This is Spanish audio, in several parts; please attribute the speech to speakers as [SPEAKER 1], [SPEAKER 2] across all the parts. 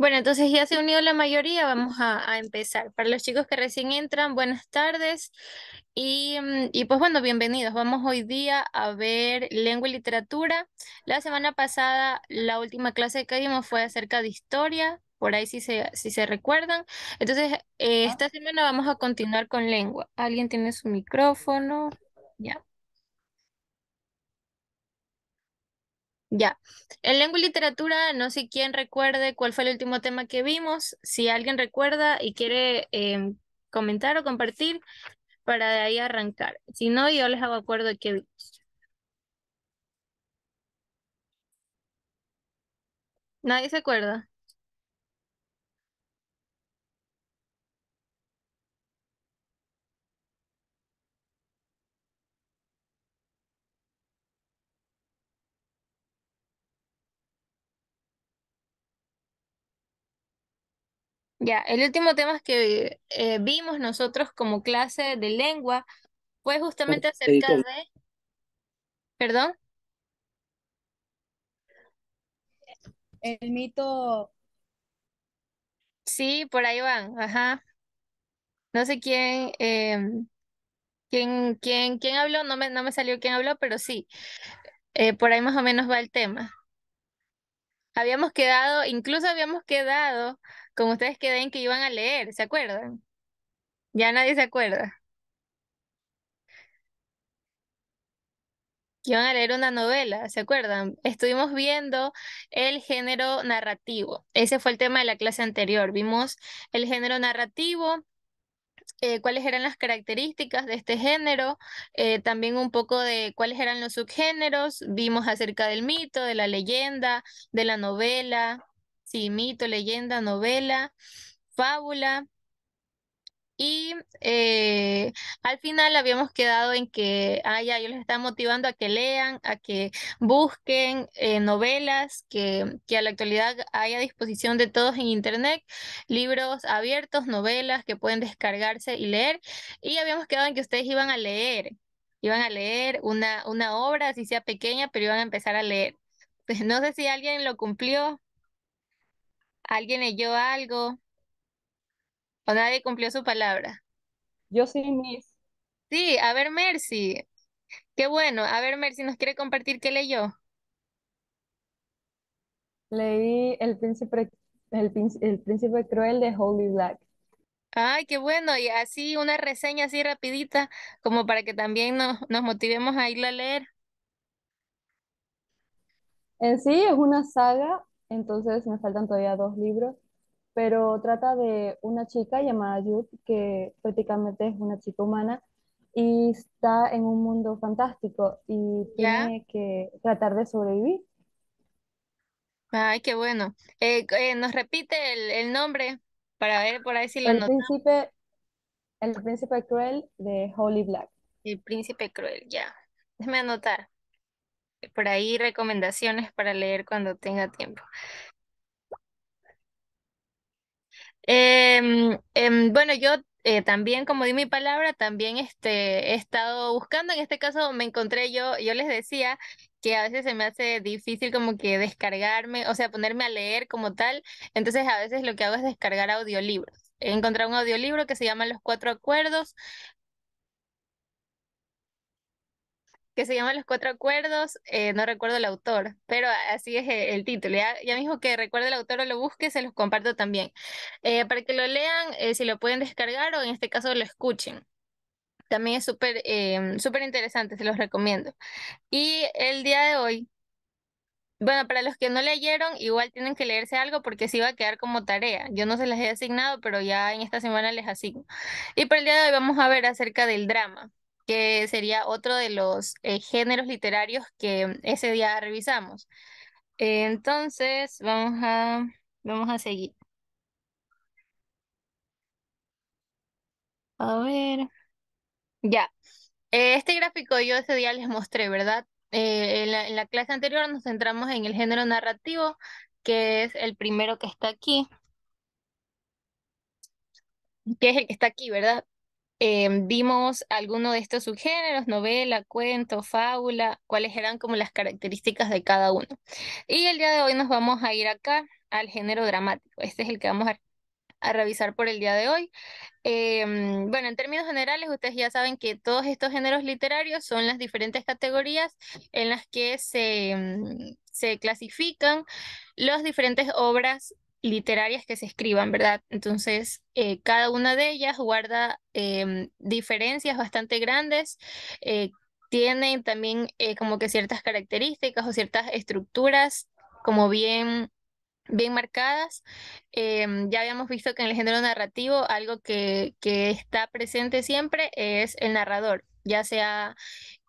[SPEAKER 1] Bueno, entonces ya se ha unido la mayoría, vamos a, empezar. Para los chicos que recién entran, buenas tardes y, mm, y, pues bueno, bienvenidos. Vamos hoy día a ver lengua y literatura. La semana pasada, la última clase que vimos fue acerca de historia, por ahí si se, si se recuerdan. Entonces, eh, ah. esta semana vamos a continuar con lengua. ¿Alguien tiene su micrófono? Ya. Ya. En lengua y literatura, no sé quién recuerde cuál fue el último tema que vimos. Si alguien recuerda y quiere em, comentar o compartir, para de ahí arrancar. Si no, yo les hago acuerdo de qué vimos. ¿Nadie se acuerda? Ya, el último tema que eh, vimos nosotros como clase de lengua fue justamente acerca de... ¿Perdón? El mito... Sí, por ahí van, ajá. No sé quién, em, quién, quién, quién habló, no me, no me salió quién habló, pero sí, eh, por ahí más o menos va el tema. Habíamos quedado, incluso habíamos quedado como ustedes queden que iban a leer, ¿se acuerdan? Ya nadie se acuerda. iban a leer una novela, ¿se acuerdan? Estuvimos viendo el género narrativo. Ese fue el tema de la clase anterior. Vimos el género narrativo, eh, cuáles eran las características de este género, eh, también un poco de cuáles eran los subgéneros, vimos acerca del mito, de la leyenda, de la novela, sí, mito, leyenda, novela, fábula, y eh, al final habíamos quedado en que haya ah, yo les estaba motivando a que lean, a que busquen eh, novelas que, que a la actualidad hay a disposición de todos en Internet, libros abiertos, novelas que pueden descargarse y leer. Y habíamos quedado en que ustedes iban a leer, iban a leer una, una obra, si sea pequeña, pero iban a empezar a leer. Pues, no sé si alguien lo cumplió, alguien leyó algo nadie cumplió su palabra? Yo sí, Miss. Sí, a ver, Mercy. Qué bueno. A ver, Mercy, ¿nos quiere compartir qué leyó? Leí El Príncipe, el, príncipe Cruel de Holy Black. Ay, qué bueno. Y así una reseña así rapidita, como para que también nos, nos motivemos a irla a leer. En sí es una saga, entonces me faltan todavía dos libros pero trata de una chica llamada Jude, que prácticamente es una chica humana y está en un mundo fantástico y tiene que tratar de sobrevivir. Ay, qué bueno. Eh, eh, ¿Nos repite el, nombre para ver por ahí si lo el príncipe, El príncipe cruel de Holy Black. El príncipe cruel, ya. Déme anotar. Por ahí recomendaciones para leer cuando tenga tiempo. Em, em, bueno, yo eh, también, como di mi palabra, también este, he estado buscando, en este caso me encontré yo, yo les decía que a veces se me hace difícil como que descargarme, o sea, ponerme a leer como tal, entonces a veces lo que hago es descargar audiolibros. He encontrado un audiolibro que se llama Los Cuatro Acuerdos, que se llama Los Cuatro Acuerdos, eh, no recuerdo el autor, pero así es e, el, título. Ya, mismo que recuerde el autor o lo busque, se los comparto también. Eh, para que lo lean, eh, si lo pueden descargar o en este caso lo escuchen. También es súper em, súper interesante, se los recomiendo. Y el día de hoy, bueno, para los que no leyeron, igual tienen que leerse algo porque se va a quedar como tarea. Yo no se las he asignado, pero ya en esta semana les asigno. Y para el día de hoy vamos a ver acerca del drama que sería otro de los eh, géneros literarios que ese día revisamos. entonces, vamos a, vamos a seguir. A ver. Ya. Eh, este gráfico yo ese día les mostré, ¿verdad? Eh, en la, en la clase anterior nos centramos en el género narrativo, que es el primero que está aquí que es el que está aquí, ¿verdad? Em, vimos alguno de estos subgéneros, novela, cuento, fábula, cuáles eran como las características de cada uno. Y el día de hoy nos vamos a ir acá al género dramático. Este es el que vamos a, revisar por el día de hoy. Em, bueno, en términos generales, ustedes ya saben que todos estos géneros literarios son las diferentes categorías en las que se, em, se clasifican las diferentes obras literarias que se escriban, ¿verdad? Entonces, eh, cada una de ellas guarda em, diferencias bastante grandes, eh, tienen también eh, como que ciertas características o ciertas estructuras como bien bien marcadas. Em, ya habíamos visto que en el género narrativo algo que, que está presente siempre es el narrador, ya sea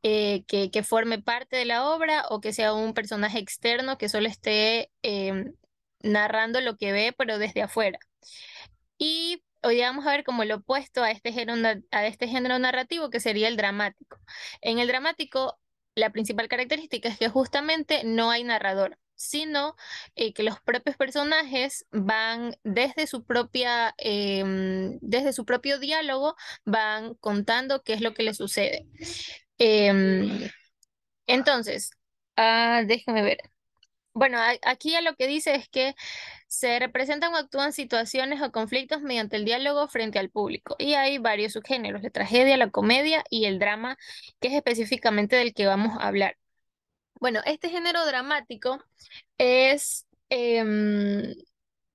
[SPEAKER 1] que, que, forme parte de la obra o que sea un personaje externo que solo esté em, narrando lo que ve, pero desde afuera. Y hoy vamos a ver como lo opuesto a este, género, a este género narrativo, que sería el dramático. En el dramático, la principal característica es que justamente no hay narrador, sino eh, que los propios personajes van desde su propia, em, desde su propio diálogo, van contando qué es lo que le sucede. Em, entonces, ah, déjame ver. Bueno, aquí lo que dice es que se representan o actúan situaciones o conflictos mediante el diálogo frente al público. Y hay varios subgéneros, la tragedia, la comedia y el drama, que es específicamente del que vamos a hablar. Bueno, este género dramático es em,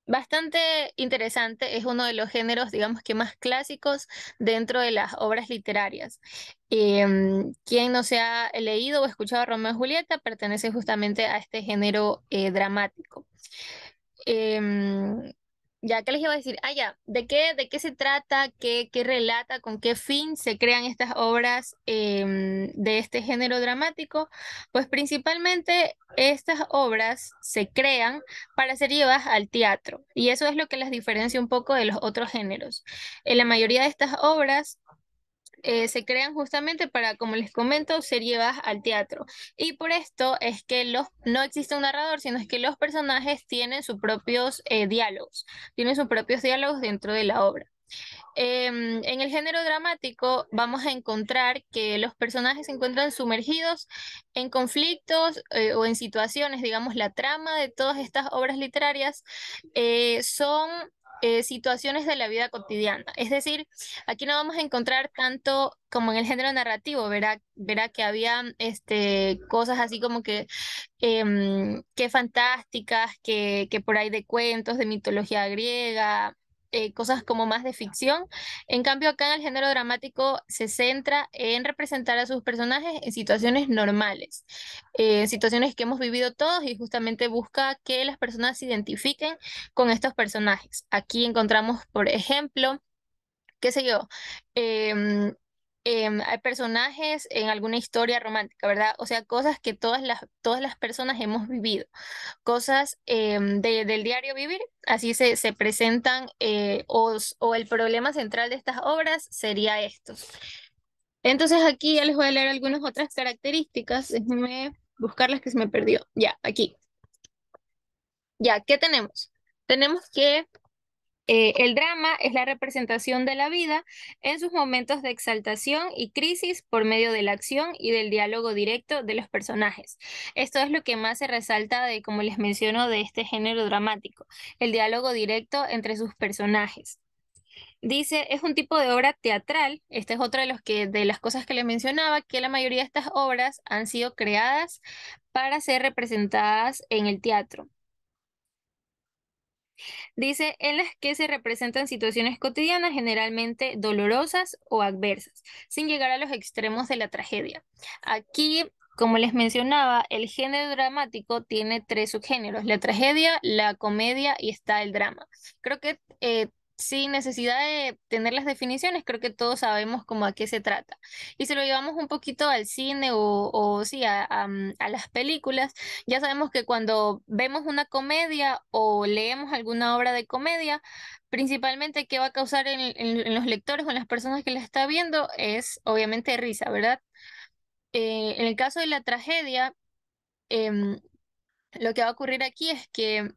[SPEAKER 1] bastante interesante, es uno de los géneros, digamos que más clásicos dentro de las obras literarias. Em, quien no se ha leído o escuchado a Romeo y Julieta pertenece justamente a este género eh, dramático. Em, ya que les iba a decir, ah, ya, ¿de qué, de qué se trata? Qué, relata? ¿Con qué fin se crean estas obras em, de este género dramático? Pues principalmente estas obras se crean para ser llevadas al teatro y eso es lo que las diferencia un poco de los otros géneros. En la mayoría de estas obras eh, se crean justamente para, como les comento, ser llevadas al teatro. Y por esto es que los, no existe un narrador, sino es que los personajes tienen sus propios eh, diálogos, tienen sus propios diálogos dentro de la obra. Em, en el género dramático vamos a encontrar que los personajes se encuentran sumergidos en conflictos eh, o en situaciones, digamos, la trama de todas estas obras literarias son eh, situaciones de la vida cotidiana. Es decir, aquí no vamos a encontrar tanto como en el género narrativo, verá, verá que había este, cosas así como que, eh, que fantásticas, que, que por ahí de cuentos, de mitología griega, eh, cosas como más de ficción. En cambio, acá en el género dramático se centra en representar a sus personajes en situaciones normales, eh, situaciones que hemos vivido todos y justamente busca que las personas se identifiquen con estos personajes. Aquí encontramos, por ejemplo, qué sé yo, eh, Em, hay personajes en alguna historia romántica, ¿verdad? O sea, cosas que todas las, todas las personas hemos vivido, cosas em, del diario vivir, así se, presentan eh, o, el problema central de estas obras sería estos. Entonces aquí ya les voy a leer algunas otras características, déjenme buscar las que se me perdió. Ya, aquí. Ya, ¿qué tenemos? Tenemos que eh, el drama es la representación de la vida en sus momentos de exaltación y crisis por medio de la acción y del diálogo directo de los personajes. Esto es lo que más se resalta de, como les menciono, de este género dramático, el diálogo directo entre sus personajes. Dice, es un tipo de obra teatral, esta es otra de, de las cosas que le mencionaba, que la mayoría de estas obras han sido creadas para ser representadas en el teatro. Dice, en las que se representan situaciones cotidianas generalmente dolorosas o adversas, sin llegar a los extremos de la tragedia. Aquí, como les mencionaba, el género dramático tiene tres subgéneros, la tragedia, la comedia y está el drama. Creo que eh, sin necesidad de tener las definiciones, creo que todos sabemos cómo a qué se trata. Y si lo llevamos un poquito al cine o, o sí, mm, a, las películas, ya sabemos que cuando vemos una comedia o leemos alguna obra de comedia, principalmente qué va a causar en, los lectores o en las personas que la está viendo es obviamente risa, ¿verdad? Eh, en el caso de la tragedia, em, lo que va a ocurrir aquí es que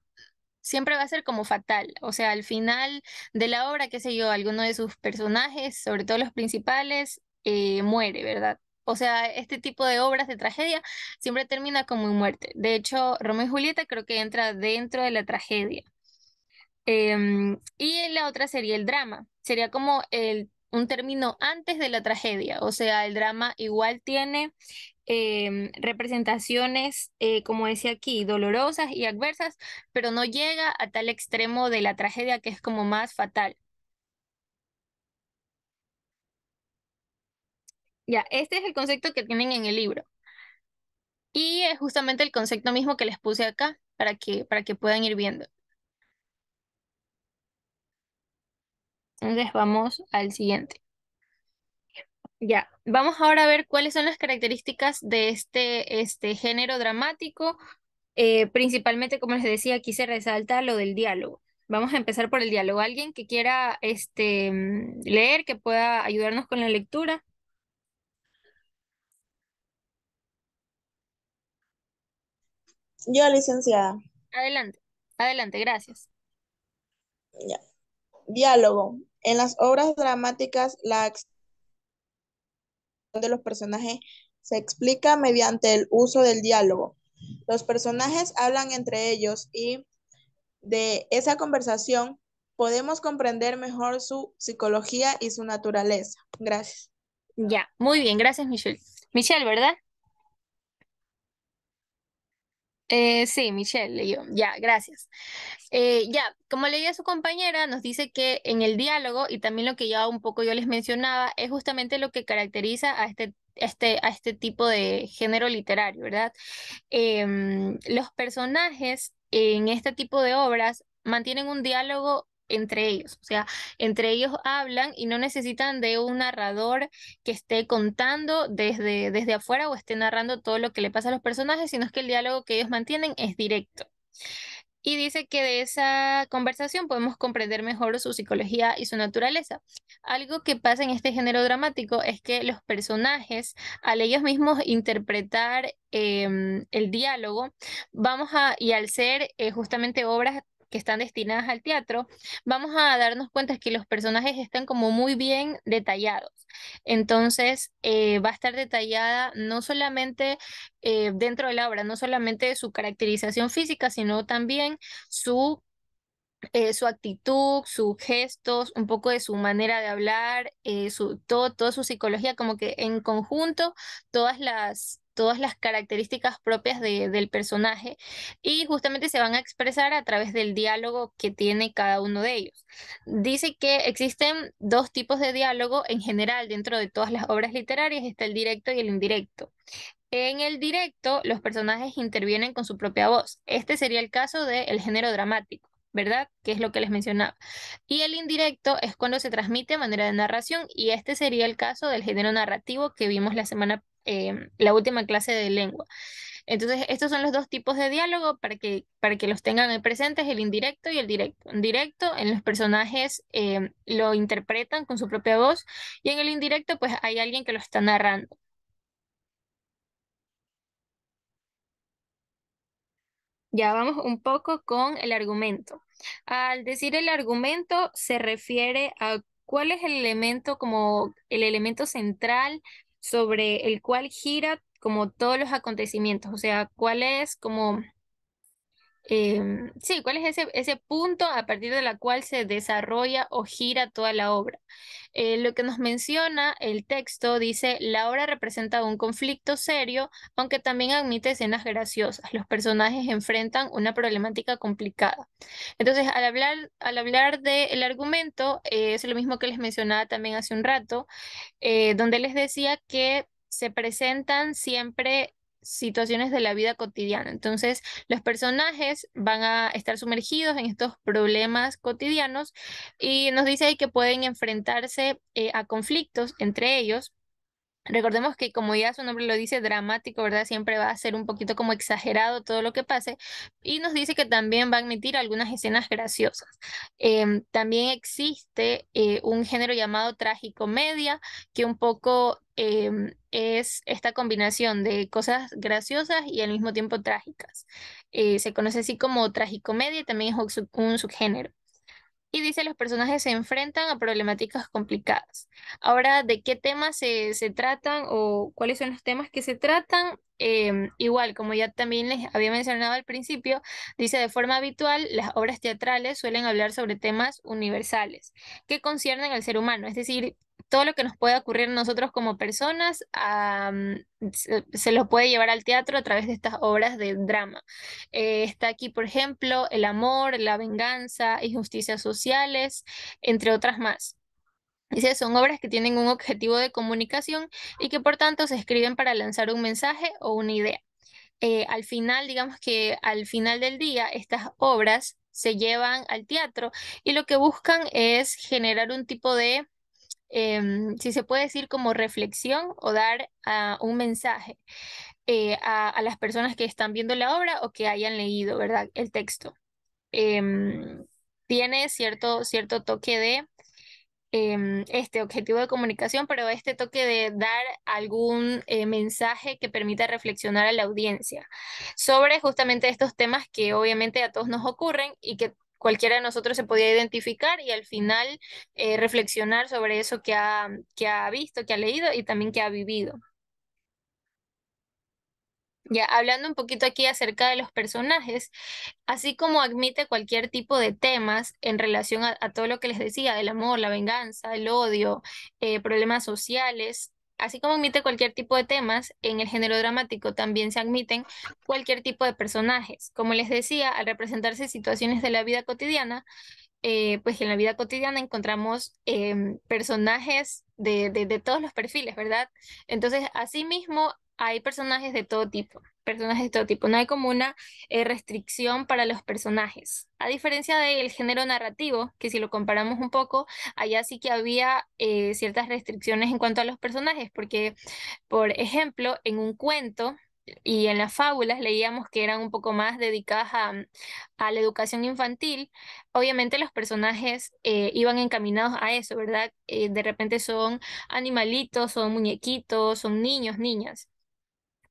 [SPEAKER 1] siempre va a ser como fatal. O sea, al final de la obra, qué sé yo, alguno de sus personajes, sobre todo los principales, eh, muere, ¿verdad? O sea, este tipo de obras de tragedia siempre termina como muerte. De hecho, Romeo y Julieta creo que entra dentro de la tragedia. Em, y la otra sería el drama. Sería como el, un término antes de la tragedia. O sea, el drama igual tiene Em, representaciones, eh, como decía aquí, dolorosas y adversas, pero no llega a tal extremo de la tragedia que es como más fatal. Ya, este es el concepto que tienen en el libro. Y es justamente el concepto mismo que les puse acá para que, para que puedan ir viendo. Entonces vamos al siguiente. Ya, vamos ahora a ver cuáles son las características de este, este género dramático. Eh, principalmente, como les decía, aquí se resalta lo del diálogo. Vamos a empezar por el diálogo. ¿Alguien que quiera este, mm, leer, que pueda ayudarnos con la lectura? Yo, licenciada. Adelante, adelante, gracias. Ya. Diálogo. En las obras dramáticas, la de los personajes se explica mediante el uso del diálogo. Los personajes hablan entre ellos y de esa conversación podemos comprender mejor su psicología y su naturaleza. Gracias. Ya, muy bien, gracias Michelle. Michelle, ¿verdad? Eh, sí, Michelle leyó. Ya, gracias. Eh, ya, como leía su compañera, nos dice que en el diálogo, y también lo que ya un poco yo les mencionaba, es justamente lo que caracteriza a este, este, a este tipo de género literario, ¿verdad? Em, los personajes en este tipo de obras mantienen un diálogo entre ellos, o sea, entre ellos hablan y no necesitan de un narrador que esté contando desde, desde afuera o esté narrando todo lo que le pasa a los personajes, sino que el diálogo que ellos mantienen es directo. Y dice que de esa conversación podemos comprender mejor su psicología y su naturaleza. Algo que pasa en este género dramático es que los personajes, al ellos mismos interpretar em, el diálogo, vamos a, y al ser eh, justamente obras que están destinadas al teatro, vamos a darnos cuenta que los personajes están como muy bien detallados. Entonces, eh, va a estar detallada no solamente eh, dentro de la obra, no solamente su caracterización física, sino también su eh, su actitud, sus gestos, un poco de su manera de hablar, su, todo, toda su psicología, como que en conjunto, todas las, todas las características propias del personaje y justamente se van a expresar a través del diálogo que tiene cada uno de ellos. Dice que existen dos tipos de diálogo en general dentro de todas las obras literarias, está el directo y el indirecto. En el directo, los personajes intervienen con su propia voz. Este sería el caso del género dramático. ¿verdad? Que es lo que les mencionaba. Y el indirecto es cuando se transmite a manera de narración, y este sería el caso del género narrativo que vimos la semana Em, la última clase de lengua. Entonces, estos son los dos tipos de diálogo para que, para que los tengan presentes, el indirecto y el directo. En directo, en los personajes em, lo interpretan con su propia voz y en el indirecto, pues hay alguien que lo está narrando. Ya vamos un poco con el argumento. Al decir el argumento se refiere a cuál es el elemento como el elemento central sobre el cual gira como todos los acontecimientos, o sea, cuál es como Em, sí, cuál es ese, punto a partir de la cual se desarrolla o gira toda la obra. Eh, lo que nos menciona el texto dice, la obra representa un conflicto serio, aunque también admite escenas graciosas. Los personajes enfrentan una problemática complicada. Entonces, al hablar, al hablar del argumento, eh, es lo mismo que les mencionaba también hace un rato, eh, donde les decía que se presentan siempre situaciones de la vida cotidiana. Entonces, los personajes van a estar sumergidos en estos problemas cotidianos y nos dice ahí que pueden enfrentarse eh, a conflictos entre ellos Recordemos que como ya su nombre lo dice, dramático, ¿verdad? Siempre va a ser un poquito como exagerado todo lo que pase. Y nos dice que también va a admitir algunas escenas graciosas. Em, también existe eh, un género llamado trágico-media, que un poco em, es esta combinación de cosas graciosas y al mismo tiempo trágicas. Eh, se conoce así como tragicomedia y también es un subgénero y dice los personajes se enfrentan a problemáticas complicadas. Ahora, ¿de qué temas se, tratan o cuáles son los temas que se tratan? Em, igual, como ya también les había mencionado al principio, dice de forma habitual, las obras teatrales suelen hablar sobre temas universales que conciernen al ser humano, es decir, todo lo que nos puede ocurrir a nosotros como personas ah, mm, se, lo puede llevar al teatro a través de estas obras de drama. Eh, está aquí, por ejemplo, el amor, la venganza, injusticias sociales, entre otras más. Dice, son obras que tienen un objetivo de comunicación y que por tanto se escriben para lanzar un mensaje o una idea. Eh, al final, digamos que al final del día, estas obras se llevan al teatro y lo que buscan es generar un tipo de Em, si se puede decir, como reflexión o dar ah, un mensaje eh, a, las personas que están viendo la obra o que hayan leído, ¿verdad? El texto. Em, tiene cierto, cierto toque de em, este objetivo de comunicación, pero este toque de dar algún eh, mensaje que permita reflexionar a la audiencia sobre justamente estos temas que obviamente a todos nos ocurren y que cualquiera de nosotros se podía identificar y al final eh, reflexionar sobre eso que ha, que ha visto, que ha leído y también que ha vivido. Ya, hablando un poquito aquí acerca de los personajes, así como admite cualquier tipo de temas en relación a, todo lo que les decía, el amor, la venganza, el odio, eh, problemas sociales, Así como admite cualquier tipo de temas, en el género dramático también se admiten cualquier tipo de personajes. Como les decía, al representarse situaciones de la vida cotidiana, eh, pues en la vida cotidiana encontramos em, personajes de, de todos los perfiles, ¿verdad? Entonces, asimismo, hay personajes de todo tipo personajes de todo tipo. No hay como una eh, restricción para los personajes. A diferencia del género narrativo, que si lo comparamos un poco, allá sí que había eh, ciertas restricciones en cuanto a los personajes, porque, por ejemplo, en un cuento y en las fábulas leíamos que eran un poco más dedicadas a, la educación infantil, obviamente los personajes eh, iban encaminados a eso, ¿verdad? de repente son animalitos, son muñequitos, son niños, niñas.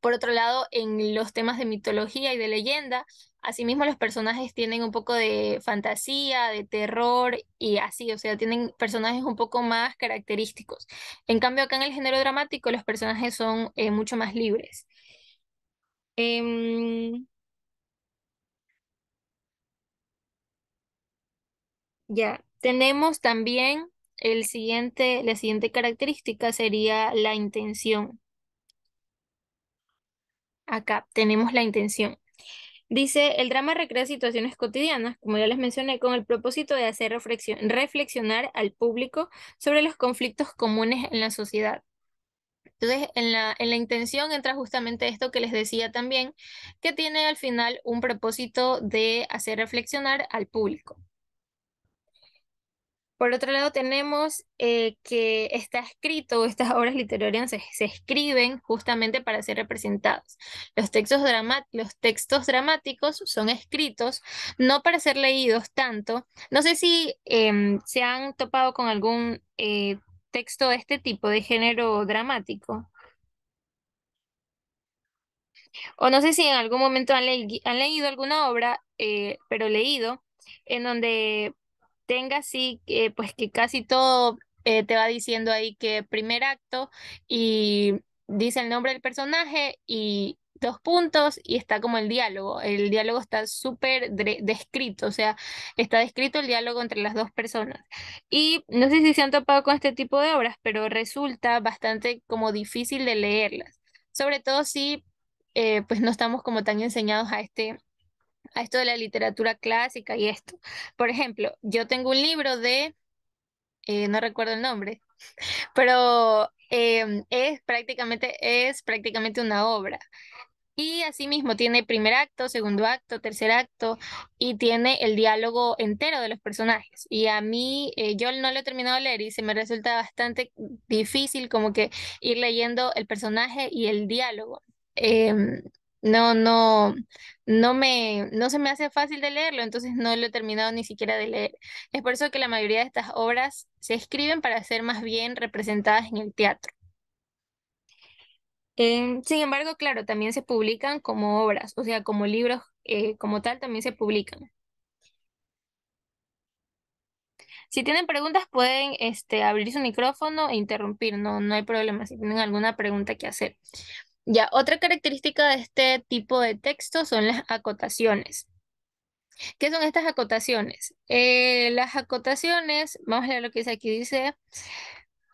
[SPEAKER 1] Por otro lado, en los temas de mitología y de leyenda, asimismo los personajes tienen un poco de fantasía, de terror y así, o sea, tienen personajes un poco más característicos. En cambio, acá en el género dramático los personajes son eh, mucho más libres. Em, ya, tenemos también el siguiente, la siguiente característica sería la intención acá tenemos la intención. Dice, el drama recrea situaciones cotidianas, como ya les mencioné, con el propósito de hacer reflexionar al público sobre los conflictos comunes en la sociedad. Entonces, en la, en la intención entra justamente esto que les decía también, que tiene al final un propósito de hacer reflexionar al público. Por otro lado, tenemos eh, que está escrito, estas obras literarias se, escriben justamente para ser representadas. Los textos, los textos dramáticos son escritos no para ser leídos tanto. No sé si em, se han topado con algún eh, texto de este tipo, de género dramático. O no sé si en algún momento han leído alguna obra, eh, pero leído, en donde tenga así, que pues que casi todo eh, te va diciendo ahí que primer acto y dice el nombre del personaje y dos puntos y está como el diálogo. El diálogo está súper descrito, o sea, está descrito el diálogo entre las dos personas. Y no sé si se han topado con este tipo de obras, pero resulta bastante como difícil de leerlas, sobre todo si eh, pues no estamos como tan enseñados a este, a esto de la literatura clásica y esto. Por ejemplo, yo tengo un libro de, eh, no recuerdo el nombre, pero em, es, prácticamente, es prácticamente una obra. Y asimismo tiene primer acto, segundo acto, tercer acto y tiene el diálogo entero de los personajes. Y a mí, eh, yo no lo he terminado de leer y se me resulta bastante difícil como que ir leyendo el personaje y el diálogo. Em, no, no, no me, no se me hace fácil de leerlo, entonces no lo he terminado ni siquiera de leer. Es por eso que la mayoría de estas obras se escriben para ser más bien representadas en el teatro. Em, sin embargo, claro, también se publican como obras, o sea, como libros eh, como tal también se publican. Si tienen preguntas pueden este, abrir su micrófono e interrumpir, no, no hay problema si tienen alguna pregunta que hacer. Ya, otra característica de este tipo de texto son las acotaciones. ¿Qué son estas acotaciones? Eh, las acotaciones, vamos a ver lo que dice aquí, dice,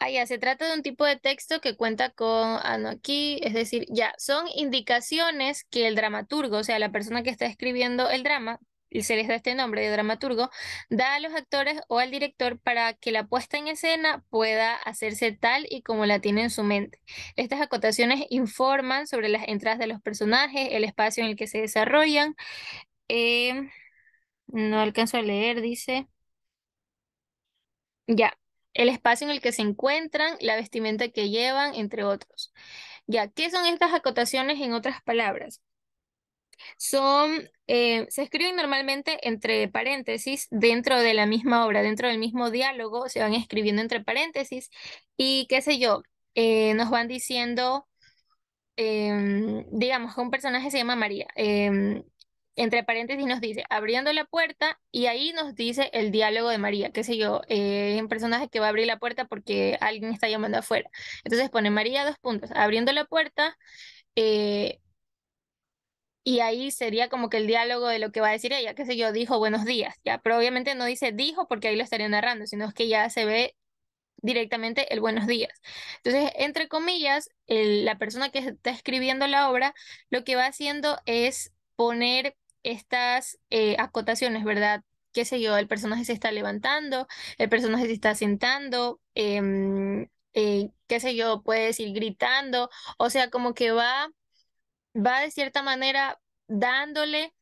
[SPEAKER 1] ah, ya, se trata de un tipo de texto que cuenta con, ah, no, aquí, es decir, ya, son indicaciones que el dramaturgo, o sea, la persona que está escribiendo el drama, y se les da este nombre de dramaturgo, da a los actores o al director para que la puesta en escena pueda hacerse tal y como la tiene en su mente. Estas acotaciones informan sobre las entradas de los personajes, el espacio en el que se desarrollan. Em, no alcanzo a leer, dice. Ya, el espacio en el que se encuentran, la vestimenta que llevan, entre otros. Ya, ¿qué son estas acotaciones en otras palabras? son, eh, se escriben normalmente entre paréntesis dentro de la misma obra, dentro del mismo diálogo, se van escribiendo entre paréntesis y qué sé yo, eh, nos van diciendo, em, digamos que un personaje se llama María, em, entre paréntesis nos dice, abriendo la puerta y ahí nos dice el diálogo de María, qué sé yo, eh, un personaje que va a abrir la puerta porque alguien está llamando afuera. Entonces pone María dos puntos, abriendo la puerta. Eh, y ahí sería como que el diálogo de lo que va a decir ella, qué sé yo, dijo buenos días, ya, pero obviamente no dice dijo porque ahí lo estaría narrando, sino es que ya se ve directamente el buenos días. Entonces, entre comillas, la persona que está escribiendo la obra lo que va haciendo es poner estas eh, acotaciones, ¿verdad? qué sé yo, el personaje se está levantando, el personaje se está sentando, em, eh, qué sé yo, puede decir gritando, o sea, como que va va de cierta manera dándole,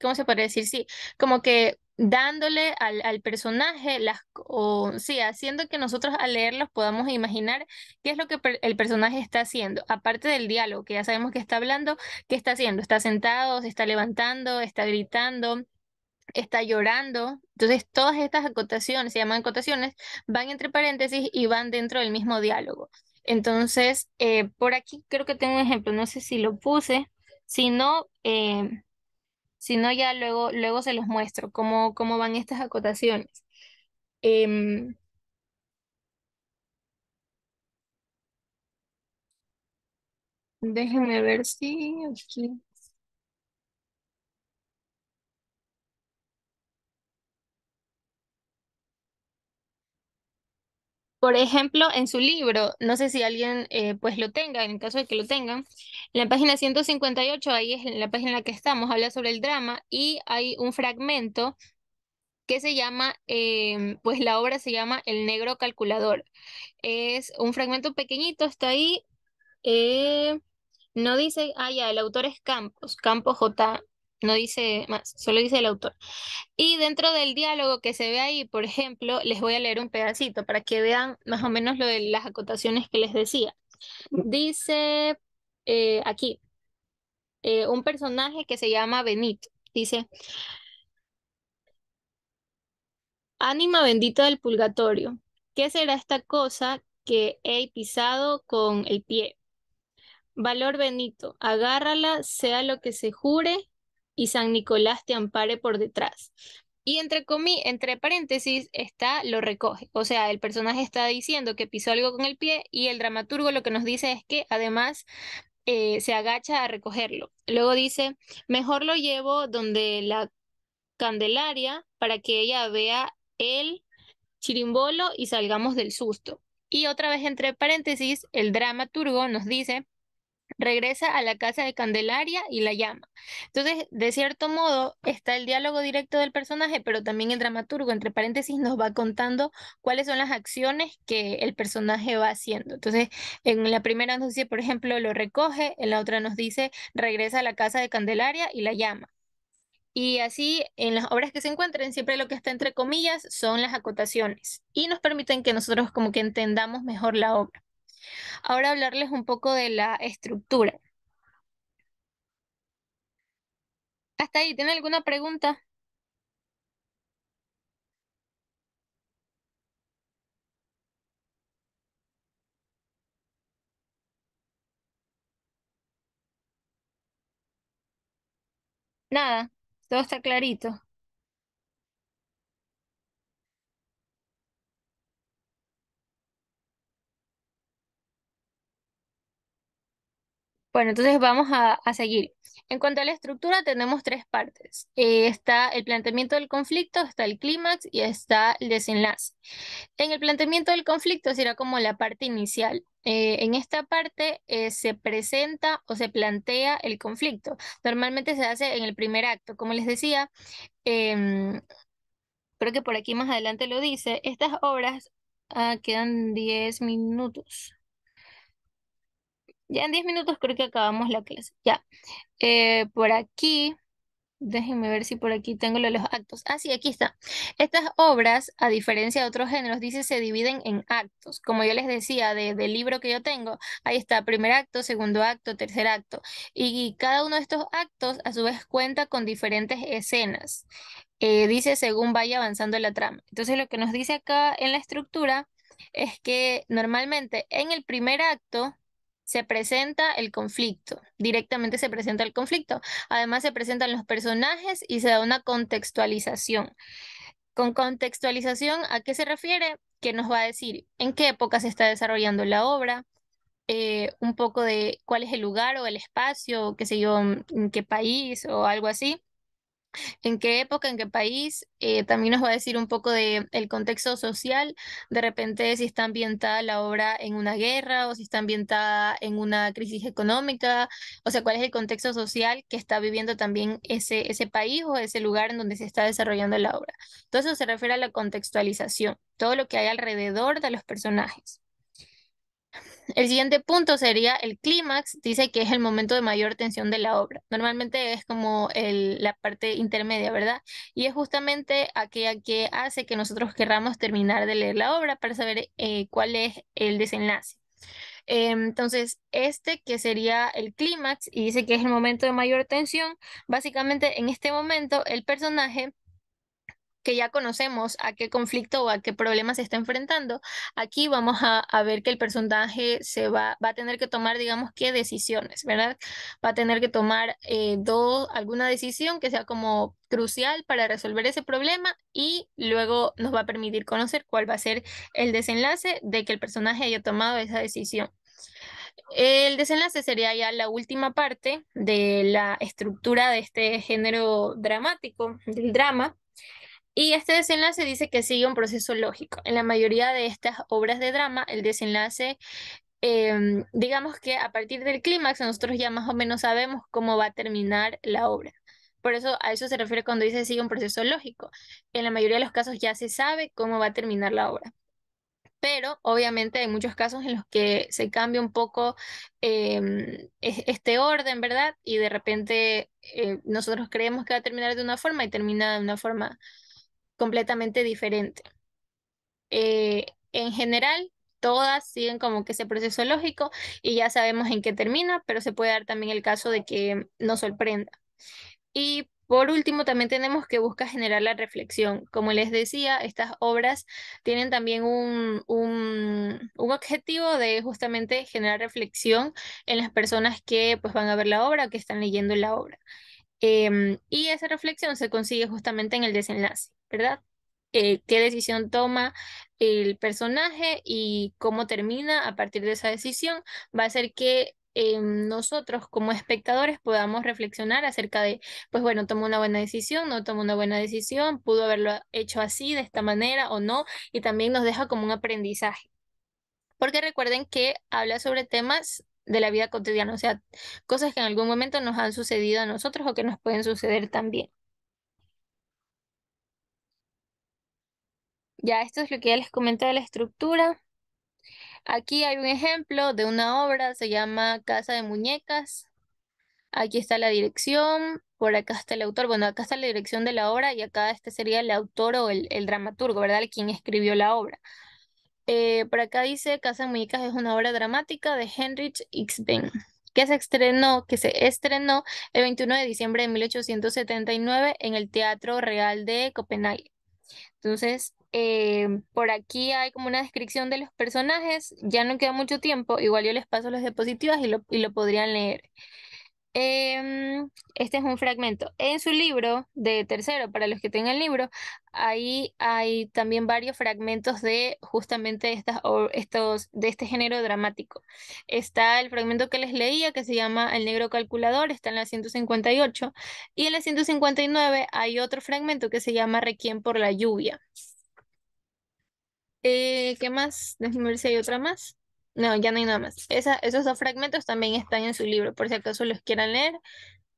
[SPEAKER 1] ¿cómo se puede decir? Sí, como que dándole al, personaje las o sí, haciendo que nosotros al leerlos podamos imaginar qué es lo que el personaje está haciendo, aparte del diálogo, que ya sabemos que está hablando, qué está haciendo, está sentado, se está levantando, está gritando, está llorando. Entonces, todas estas acotaciones, se llaman acotaciones, van entre paréntesis y van dentro del mismo diálogo. Entonces, eh, por aquí creo que tengo un ejemplo, no sé si lo puse, si no, eh, si ya luego, luego se los muestro cómo, cómo van estas acotaciones. Em, déjenme ver si aquí... Por ejemplo, en su libro, no sé si alguien eh, pues lo tenga, en caso de que lo tengan, en la página 158, ahí es la página en la que estamos, habla sobre el drama y hay un fragmento que se llama, em, pues la obra se llama El Negro Calculador. Es un fragmento pequeñito, está ahí. Eh, no dice, ah, ya, el autor es Campos, Campos J. No dice más, solo dice el autor. Y dentro del diálogo que se ve ahí, por ejemplo, les voy a leer un pedacito para que vean más o menos lo de las acotaciones que les decía. Dice eh, aquí eh, un personaje que se llama Benito. Dice, ánima bendita del purgatorio, ¿qué será esta cosa que he pisado con el pie? Valor Benito, agárrala, sea lo que se jure, y San Nicolás te ampare por detrás. Y entre, comí entre paréntesis está lo recoge. O sea, el personaje está diciendo que pisó algo con el pie y el dramaturgo lo que nos dice es que además eh, se agacha a recogerlo. Luego dice, mejor lo llevo donde la Candelaria para que ella vea el chirimbolo y salgamos del susto. Y otra vez entre paréntesis, el dramaturgo nos dice regresa a la casa de Candelaria y la llama. Entonces, de cierto modo, está el diálogo directo del personaje, pero también el dramaturgo, entre paréntesis, nos va contando cuáles son las acciones que el personaje va haciendo. Entonces, en la primera nos dice, por ejemplo, lo recoge, en la otra nos dice, regresa a la casa de Candelaria y la llama. Y así, en las obras que se encuentren, siempre lo que está entre comillas son las acotaciones y nos permiten que nosotros como que entendamos mejor la obra. Ahora hablarles un poco de la estructura. ¿Hasta ahí? ¿Tienen alguna pregunta? Nada, todo está clarito. Bueno, entonces vamos a, seguir. En cuanto a la estructura, tenemos tres partes. Eh, está el planteamiento del conflicto, está el clímax y está el desenlace. En el planteamiento del conflicto será como la parte inicial. Eh, en esta parte eh, se presenta o se plantea el conflicto. Normalmente se hace en el primer acto. Como les decía, em, creo que por aquí más adelante lo dice, estas obras ah, quedan 10 minutos. Ya en 10 minutos creo que acabamos la clase. Ya. Eh, por aquí, déjenme ver si por aquí tengo los actos. Ah, sí, aquí está. Estas obras, a diferencia de otros géneros, dice se dividen en actos. Como yo les decía, de, del libro que yo tengo, ahí está primer acto, segundo acto, tercer acto. Y, cada uno de estos actos, a su vez, cuenta con diferentes escenas. Eh, dice según vaya avanzando la trama. Entonces, lo que nos dice acá en la estructura es que normalmente en el primer acto se presenta el conflicto, directamente se presenta el conflicto. Además se presentan los personajes y se da una contextualización. Con contextualización, ¿a qué se refiere? Que nos va a decir en qué época se está desarrollando la obra, eh, un poco de cuál es el lugar o el espacio, qué sé yo, en mm, qué país o algo así en qué época, en qué país, eh, también nos va a decir un poco del el contexto social, de repente si está ambientada la obra en una guerra o si está ambientada en una crisis económica, o sea, cuál es el contexto social que está viviendo también ese, ese país o ese lugar en donde se está desarrollando la obra. Todo eso se refiere a la contextualización, todo lo que hay alrededor de los personajes. El siguiente punto sería el clímax, dice que es el momento de mayor tensión de la obra. Normalmente es como el, la parte intermedia, ¿verdad? Y es justamente aquella que hace que nosotros querramos terminar de leer la obra para saber eh, cuál es el desenlace. Eh, entonces, este que sería el clímax y dice que es el momento de mayor tensión, básicamente en este momento el personaje que ya conocemos a qué conflicto o a qué problema se está enfrentando, aquí vamos a, ver que el personaje se va, va, a tener que tomar, digamos, qué decisiones, ¿verdad? Va a tener que tomar eh, dos, alguna decisión que sea como crucial para resolver ese problema y luego nos va a permitir conocer cuál va a ser el desenlace de que el personaje haya tomado esa decisión. El desenlace sería ya la última parte de la estructura de este género dramático, del drama, y este desenlace dice que sigue un proceso lógico. En la mayoría de estas obras de drama, el desenlace, em, digamos que a partir del clímax, nosotros ya más o menos sabemos cómo va a terminar la obra. Por eso a eso se refiere cuando dice sigue un proceso lógico. En la mayoría de los casos ya se sabe cómo va a terminar la obra. Pero obviamente hay muchos casos en los que se cambia un poco em, este orden, ¿verdad? Y de repente eh, nosotros creemos que va a terminar de una forma y termina de una forma completamente diferente. Eh, en general, todas siguen como que ese proceso lógico y ya sabemos en qué termina, pero se puede dar también el caso de que nos sorprenda. Y por último, también tenemos que buscar generar la reflexión. Como les decía, estas obras tienen también un, un, objetivo de justamente generar reflexión en las personas que pues, van a ver la obra que están leyendo la obra. Em, y esa reflexión se consigue justamente en el desenlace, ¿verdad? Eh, qué decisión toma el personaje y cómo termina a partir de esa decisión va a ser que em, nosotros como espectadores podamos reflexionar acerca de, pues bueno, tomó una buena decisión, no tomó una buena decisión, pudo haberlo hecho así, de esta manera o no, y también nos deja como un aprendizaje. Porque recuerden que habla sobre temas de la vida cotidiana, o sea, cosas que en algún momento nos han sucedido a nosotros o que nos pueden suceder también. Ya esto es lo que ya les comenté de la estructura. Aquí hay un ejemplo de una obra, se llama Casa de Muñecas. Aquí está la dirección, por acá está el autor. Bueno, acá está la dirección de la obra y acá este sería el autor o el, el dramaturgo, ¿verdad? El quien escribió la obra. Eh, por acá dice Casa Muñecas es una obra dramática de Heinrich Ixben que se estrenó, que se estrenó el 21 de diciembre de 1879 en el Teatro Real de Copenhague. Entonces, eh, por aquí hay como una descripción de los personajes, ya no queda mucho tiempo, igual yo les paso los diapositivas y lo, y lo podrían leer. Em, este es un fragmento. En su libro de tercero, para los que tengan el libro, ahí hay también varios fragmentos de justamente estas, estos, de este género dramático. Está el fragmento que les leía que se llama El negro calculador, está en la 158, y en la 159 hay otro fragmento que se llama Requiem por la lluvia. Eh, ¿Qué más? Déjenme ver si hay otra más. No, ya no hay nada más. esos dos fragmentos también están en su libro, por si acaso los quieran leer.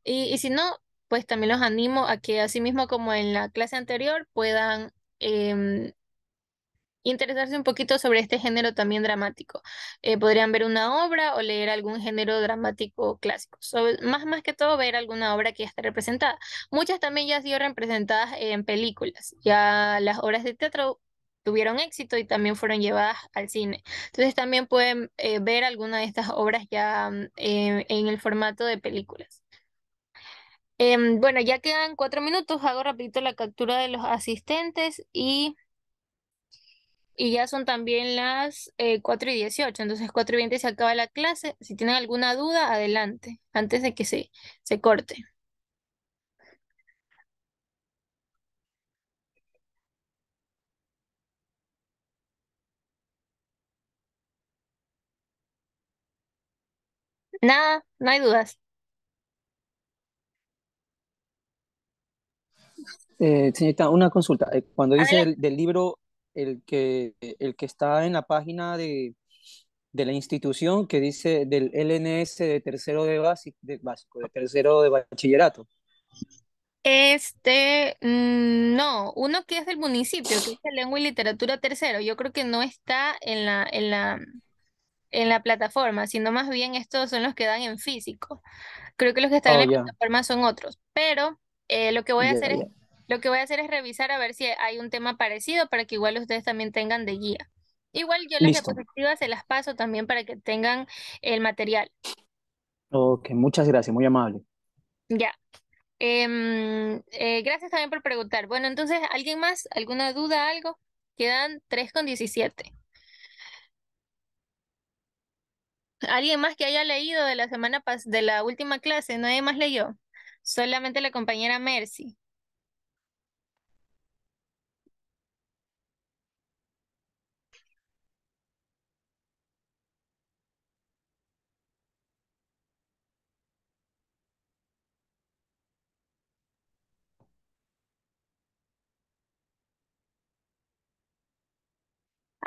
[SPEAKER 1] Y, si no, pues también los animo a que, así mismo como en la clase anterior, puedan em, interesarse un poquito sobre este género también dramático. Eh, podrían ver una obra o leer algún género dramático clásico. más, más que todo, ver alguna obra que ya representada. Muchas también ya han sido representadas en películas. Ya las obras de teatro tuvieron éxito y también fueron llevadas al cine. Entonces también pueden eh, ver alguna de estas obras ya mm, eh, en el formato de películas. Em, bueno, ya quedan cuatro minutos, hago rapidito la captura de los asistentes y, y ya son también las eh, cuatro y 18, entonces 4 y 20 se acaba la clase. Si tienen alguna duda, adelante, antes de que se, se corte. Nada, no hay dudas. Eh, señorita, una consulta. Eh, cuando dice del libro, el que, el que está en la página de, la institución que dice del LNS de tercero de básico, de básico, tercero de bachillerato. Este, mm, no, uno que es del municipio, que es lengua y literatura tercero, yo creo que no está en la, en la, en la plataforma, sino más bien estos son los que dan en físico. Creo que los que están oh, en la plataforma son otros, pero eh, lo que voy a hacer es lo que voy a hacer es revisar a ver si hay un tema parecido para que igual ustedes también tengan de guía. igual yo las diapositivas se las paso también para que tengan el material. Ok, muchas gracias, muy amable. Ya. Em, eh, gracias también por preguntar. Bueno, entonces, ¿alguien más? ¿Alguna duda, algo? Quedan 3 con 17. Alguien más que haya leído de la semana pas de la última clase, nadie más leyó. Solamente la compañera Mercy.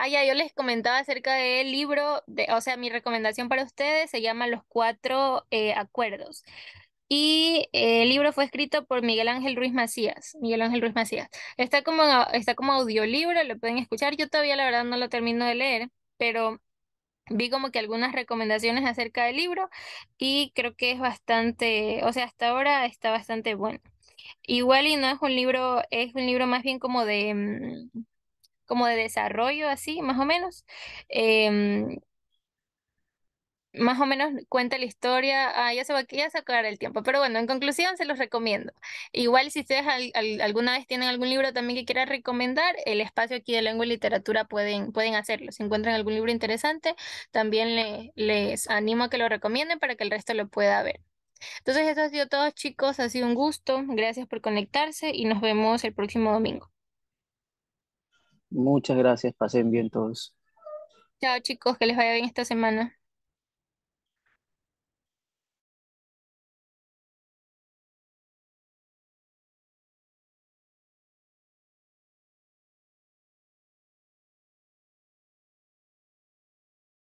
[SPEAKER 1] Ah, ya, yo les comentaba acerca del libro, de, o sea, mi recomendación para ustedes se llama Los Cuatro eh, Acuerdos. Y eh, el libro fue escrito por Miguel Ángel Ruiz Macías. Miguel Ángel Ruiz Macías. Está como, está como audiolibro, lo pueden escuchar. Yo todavía la verdad no lo termino de leer, pero vi como que algunas recomendaciones acerca del libro y creo que es bastante, o sea, hasta ahora está bastante bueno. Igual y no es un libro, es un libro más bien como de, mm, como de desarrollo, así, más o menos. Em, más o menos cuenta la historia, ah, ya, se va, ya se a el tiempo, pero bueno, en conclusión se los recomiendo. Igual si ustedes alguna vez tienen algún libro también que quieran recomendar, el espacio aquí de lengua y literatura pueden, pueden hacerlo. Si encuentran algún libro interesante, también les animo a que lo recomienden para que el resto lo pueda ver. Entonces eso ha sido todo chicos, ha sido un gusto, gracias por conectarse y nos vemos el próximo domingo. Muchas gracias, pasen bien todos. Chao chicos, que les vaya bien esta semana.